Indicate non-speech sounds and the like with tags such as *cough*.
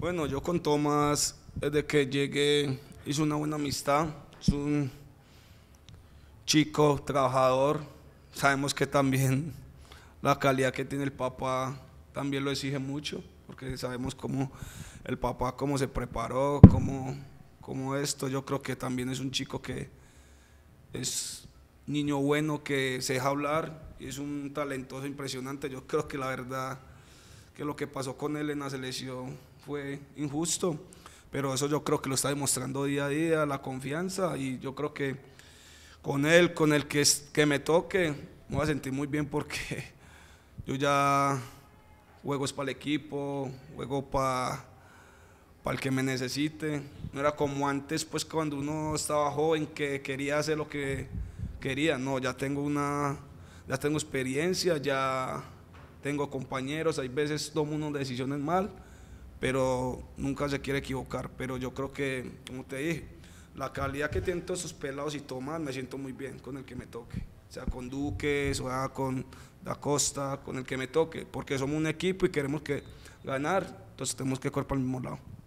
Bueno, yo con Tomás, desde que llegué, hice una buena amistad. Es un chico, trabajador. Sabemos que también la calidad que tiene el papá también lo exige mucho, porque sabemos cómo el papá, cómo se preparó, cómo, cómo esto. Yo creo que también es un chico que es niño bueno, que se deja hablar y es un talentoso impresionante. Yo creo que la verdad lo que pasó con él en la selección fue injusto, pero eso yo creo que lo está demostrando día a día, la confianza, y yo creo que con él, con el que, que me toque, me voy a sentir muy bien porque *laughs* yo ya juego es para el equipo, juego para para el que me necesite. No era como antes, pues cuando uno estaba joven que quería hacer lo que quería. No, ya tengo una, ya tengo experiencia, ya tengo compañeros, hay veces tomo unas decisiones mal, pero nunca se quiere equivocar. Pero yo creo que, como te dije, la calidad que tienen todos esos pelados y tomas, me siento muy bien con el que me toque. O sea, con Duque, sea con Da Costa, con el que me toque, porque somos un equipo y queremos que ganar, entonces tenemos que correr para el mismo lado.